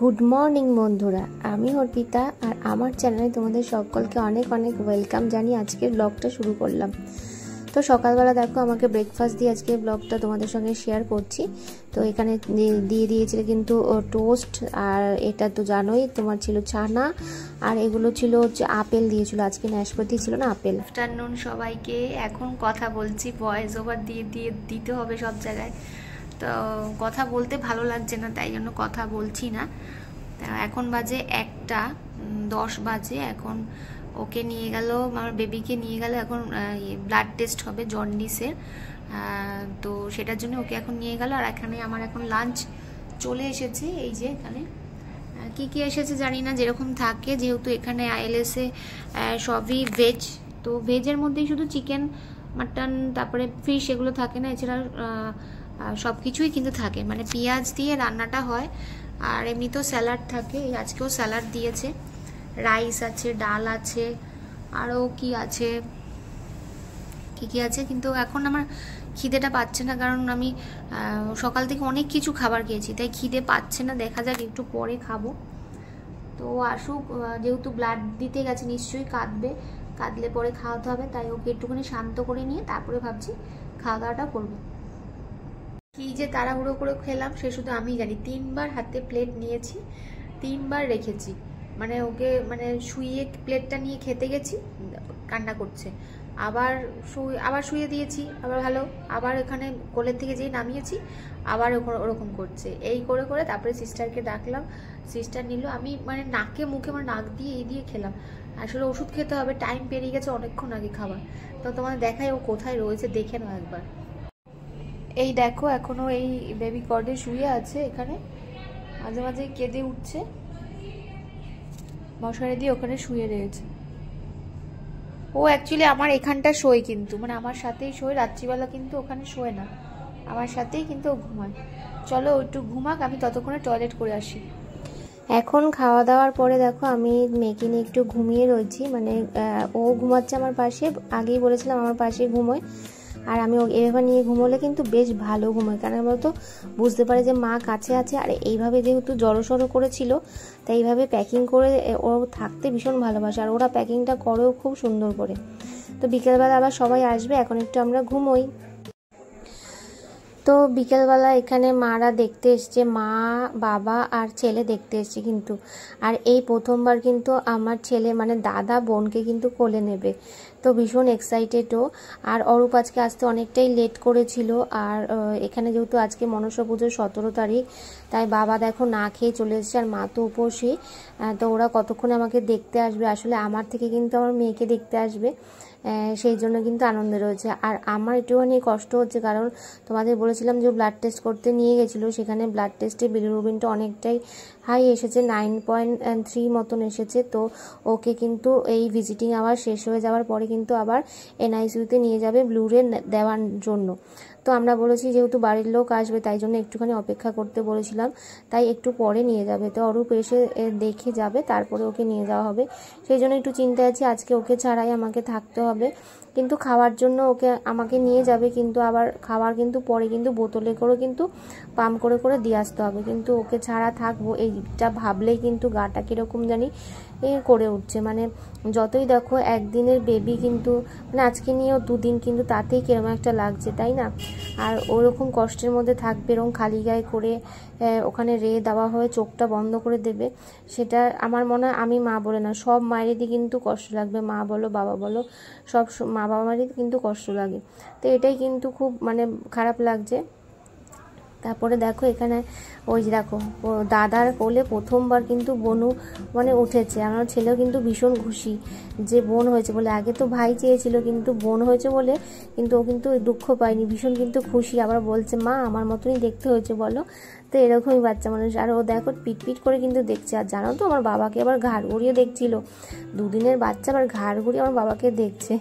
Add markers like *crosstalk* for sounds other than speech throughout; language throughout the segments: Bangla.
গুড মর্নিং বন্ধুরা আমি অর্পিতা আর আমার চ্যানেলে তোমাদের সকলকে অনেক অনেক ওয়েলকাম জানি আজকের ব্লগটা শুরু করলাম তো সকালবেলা দেখো আমাকে ব্রেকফাস্ট দিয়ে আজকে ব্লগটা তোমাদের সঙ্গে শেয়ার করছি তো এখানে দিয়ে দিয়েছিল কিন্তু টোস্ট আর এটা তো জানোই তোমার ছিল ছানা আর এগুলো ছিল হচ্ছে আপেল দিয়েছিল আজকে নাশপাতি ছিল না আপেল আফটারনুন সবাইকে এখন কথা বলছি ভয়েস ওভার দিয়ে দিয়ে দিতে হবে সব জায়গায় তো কথা বলতে ভালো লাগছে না তাই জন্য কথা বলছি না এখন বাজে একটা দশ বাজে এখন ওকে নিয়ে গেল আমার বেবিকে নিয়ে গেল এখন ব্লাড টেস্ট ইয়ে, হবে জন্ডিসের তো সেটার জন্য ওকে এখন নিয়ে গেল আর এখানে আমার এখন লাঞ্চ চলে এসেছে এই যে এখানে কি কি এসেছে জানি না যেরকম থাকে যেহেতু এখানে আইএলএসে সবই ভেজ তো ভেজের মধ্যেই শুধু চিকেন মাটন তারপরে ফিশ এগুলো থাকে না এছাড়া সব কিছুই কিন্তু থাকে মানে পেঁয়াজ দিয়ে রান্নাটা হয় আর এমনিতেও স্যালাড থাকে আজকেও স্যালাড দিয়েছে রাইস আছে ডাল আছে আরও কি আছে কী কী আছে কিন্তু এখন আমার খিদেটা পাচ্ছে না কারণ আমি সকাল থেকে অনেক কিছু খাবার খেয়েছি তাই খিদে পাচ্ছে না দেখা যাক একটু পরে খাবো তো আসুক যেহেতু ব্লাড দিতে গেছে নিশ্চয়ই কাঁদবে কাঁদলে পরে খাওয়াতে হবে তাই ওকে একটুখানি শান্ত করে নিয়ে তারপরে ভাবছি খাওয়া দাওয়াটা করবো কি যে তাড়াহুড়ো করে খেলাম সে শুধু আমি জানি তিনবার হাতে প্লেট নিয়েছি তিনবার রেখেছি মানে ওকে মানে শুয়ে প্লেটটা নিয়ে খেতে গেছি কান্না করছে আবার শুয়ে আবার শুয়ে দিয়েছি আবার ভালো আবার এখানে কোলের থেকে যেই নামিয়েছি আবার ওরকম করছে এই করে করে তারপরে সিস্টারকে ডাকলাম সিস্টার নিল আমি মানে নাকে মুখে মানে নাক দিয়ে এই দিয়ে খেলাম আসলে ওষুধ খেতে হবে টাইম পেরিয়ে গেছে অনেকক্ষণ আগে খাবার তো তোমাদের দেখায় ও কোথায় রয়েছে দেখে নাও একবার এই দেখো এখনও এই বেবি কর্ডে শুয়ে আছে এখানে মাঝে মাঝে কেঁদে উঠছে মশারি দিয়ে ওখানে শুয়ে রয়েছে ও অ্যাকচুয়ালি আমার এখানটা শোয় কিন্তু মানে আমার সাথেই শোয় রাত্রিবেলা কিন্তু ওখানে শোয় না আমার সাথেই কিন্তু ও ঘুমায় চলো একটু ঘুমাক আমি ততক্ষণে টয়লেট করে আসি এখন খাওয়া দাওয়ার পরে দেখো আমি মেয়েকে নিয়ে একটু ঘুমিয়ে রয়েছি মানে ও ঘুমাচ্ছে আমার পাশে আগেই বলেছিলাম আমার পাশে ঘুমোয় আর আমি এভাবে নিয়ে ঘুমোলে কিন্তু বেশ ভালো ঘুমোয় কারণ আমরা তো বুঝতে পারি যে মা কাছে আছে আর এইভাবে যেহেতু জড়সড়ো করেছিল তাই এইভাবে প্যাকিং করে ও থাকতে ভীষণ ভালোবাসে আর ওরা প্যাকিংটা করেও খুব সুন্দর করে তো বিকেলবেলা আবার সবাই আসবে এখন একটু আমরা ঘুমোই তো বিকেলবেলা এখানে মারা দেখতে এসছে মা বাবা আর ছেলে দেখতে এসছে কিন্তু আর এই প্রথমবার কিন্তু আমার ছেলে মানে দাদা বোনকে কিন্তু কোলে নেবে তো ভীষণ এক্সাইটেডও আর অরূপ আজকে আসতে অনেকটাই লেট করেছিল আর এখানে যেহেতু আজকে মনসা পুজোর সতেরো তারিখ তাই বাবা দেখো না খেয়ে চলে এসেছে আর মা তো উপসী তো ওরা কতক্ষণে আমাকে দেখতে আসবে আসলে আমার থেকে কিন্তু আমার মেয়েকে দেখতে আসবে সেই জন্য কিন্তু আনন্দে রয়েছে আর আমার একটুখানি কষ্ট হচ্ছে কারণ তোমাদের বলেছিলাম যে ব্লাড টেস্ট করতে নিয়ে গেছিলো সেখানে ব্লাড টেস্টে বিলিরুবিনটা অনেকটাই হাই এসেছে নাইন পয়েন্ট থ্রি মতন এসেছে তো ওকে কিন্তু এই ভিজিটিং আবার শেষ হয়ে যাওয়ার পরে কিন্তু আবার এনআইসিউতে নিয়ে যাবে ব্লুরে দেওয়ার জন্য তো আমরা বলেছি যেহেতু বাড়ির লোক আসবে তাই জন্য একটুখানি অপেক্ষা করতে বলেছিলাম তাই একটু পরে নিয়ে যাবে তো অরূপ এসে দেখে যাবে তারপরে ওকে নিয়ে যাওয়া হবে সেই জন্য একটু চিন্তা আছে আজকে ওকে ছাড়াই আমাকে থাকতে হবে কিন্তু খাওয়ার জন্য ওকে আমাকে নিয়ে যাবে কিন্তু আবার খাওয়ার কিন্তু পরে কিন্তু বোতলে করে কিন্তু পাম্প করে করে দিয়ে আসতে হবে কিন্তু ওকে ছাড়া থাকবো এইটা ভাবলেই কিন্তু গাটা কীরকম জানি করে উঠছে মানে যতই দেখো একদিনের বেবি কিন্তু মানে আজকে নিয়েও দুদিন কিন্তু তাতেই কিরম একটা লাগছে তাই না আর ওরকম কষ্টের মধ্যে থাকবে এরকম খালি গায়ে করে ওখানে রে দেওয়া হয়ে চোখটা বন্ধ করে দেবে সেটা আমার মনে হয় আমি মা বলে না সব মায়েরই কিন্তু কষ্ট লাগবে মা বলো বাবা বলো সব মা বাবা মায়েরই কিন্তু কষ্ট লাগে তো এটাই কিন্তু খুব মানে খারাপ লাগছে তারপরে দেখো এখানে ওই যে দেখো দাদার কোলে প্রথমবার কিন্তু বনু মানে উঠেছে আমার ছেলেও কিন্তু ভীষণ খুশি যে বোন হয়েছে বলে আগে তো ভাই চেয়েছিল কিন্তু বোন হয়েছে বলে কিন্তু ও কিন্তু দুঃখ পায়নি ভীষণ কিন্তু খুশি আবার বলছে মা আমার মতনই দেখতে হয়েছে বলো তো এরকমই বাচ্চা মানুষ আর ও দেখো পিটপিট করে কিন্তু দেখছে আর জানো তো আমার বাবাকে আবার ঘাড় ঘুরিয়ে দেখছিল দুদিনের বাচ্চা আবার ঘাড় ঘুরিয়ে আমার বাবাকে দেখছে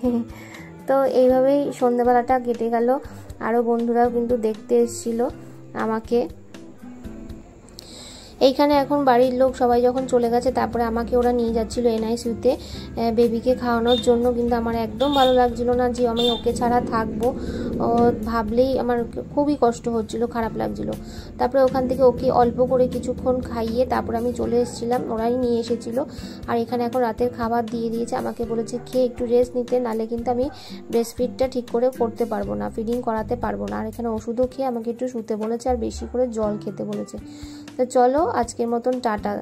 *laughs* তো এইভাবেই সন্ধ্যাবেলাটা কেটে গেল আরও বন্ধুরাও কিন্তু দেখতে এসেছিলো আমাকে এইখানে এখন বাড়ির লোক সবাই যখন চলে গেছে তারপরে আমাকে ওরা নিয়ে যাচ্ছিলো এনআইসিউতে বেবিকে খাওয়ানোর জন্য কিন্তু আমার একদম ভালো লাগছিল না যে আমি ওকে ছাড়া থাকবো ভাবলেই আমার খুবই কষ্ট হচ্ছিল খারাপ লাগছিলো তারপরে ওখান থেকে ওকে অল্প করে কিছুক্ষণ খাইয়ে তারপরে আমি চলে এসেছিলাম ওরাই নিয়ে এসেছিলো আর এখানে এখন রাতের খাবার দিয়ে দিয়েছে আমাকে বলেছে খেয়ে একটু রেস্ট নিতে নালে কিন্তু আমি ব্রেস্ট ফিডটা ঠিক করে করতে পারবো না ফিডিং করাতে পারবো না আর এখানে ওষুধও খেয়ে আমাকে একটু শুতে বলেছে আর বেশি করে জল খেতে বলেছে তো চলো আজকের মতন টাটা